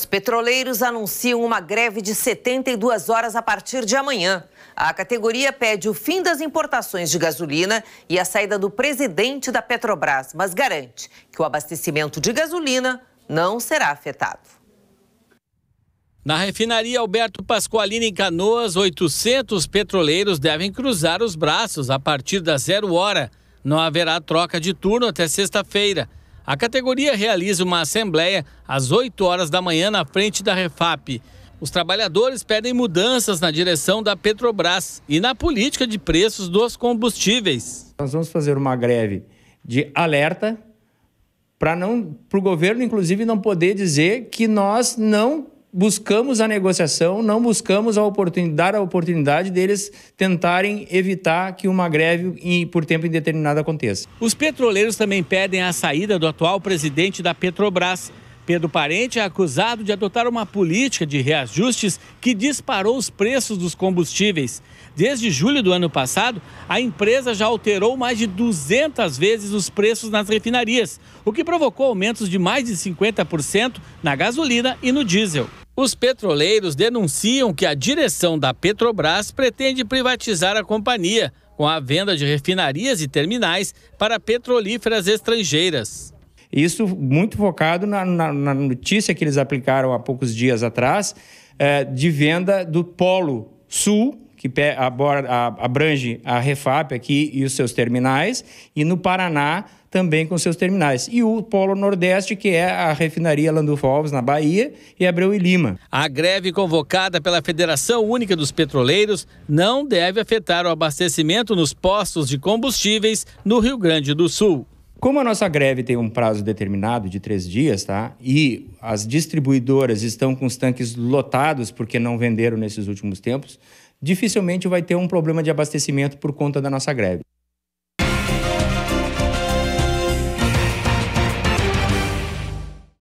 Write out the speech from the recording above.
Os petroleiros anunciam uma greve de 72 horas a partir de amanhã. A categoria pede o fim das importações de gasolina e a saída do presidente da Petrobras, mas garante que o abastecimento de gasolina não será afetado. Na refinaria Alberto Pasqualini em Canoas, 800 petroleiros devem cruzar os braços a partir da zero hora. Não haverá troca de turno até sexta-feira. A categoria realiza uma assembleia às 8 horas da manhã na frente da Refap. Os trabalhadores pedem mudanças na direção da Petrobras e na política de preços dos combustíveis. Nós vamos fazer uma greve de alerta para não para o governo inclusive não poder dizer que nós não buscamos a negociação, não buscamos a oportunidade, dar a oportunidade deles tentarem evitar que uma greve por tempo indeterminado aconteça. Os petroleiros também pedem a saída do atual presidente da Petrobras. Pedro Parente é acusado de adotar uma política de reajustes que disparou os preços dos combustíveis. Desde julho do ano passado, a empresa já alterou mais de 200 vezes os preços nas refinarias, o que provocou aumentos de mais de 50% na gasolina e no diesel. Os petroleiros denunciam que a direção da Petrobras pretende privatizar a companhia com a venda de refinarias e terminais para petrolíferas estrangeiras. Isso muito focado na, na, na notícia que eles aplicaram há poucos dias atrás, eh, de venda do Polo Sul que abrange a Refap aqui e os seus terminais, e no Paraná também com seus terminais. E o Polo Nordeste, que é a refinaria Landulfo Alves, na Bahia, e Abreu e Lima. A greve convocada pela Federação Única dos Petroleiros não deve afetar o abastecimento nos postos de combustíveis no Rio Grande do Sul. Como a nossa greve tem um prazo determinado de três dias, tá? E as distribuidoras estão com os tanques lotados porque não venderam nesses últimos tempos, dificilmente vai ter um problema de abastecimento por conta da nossa greve.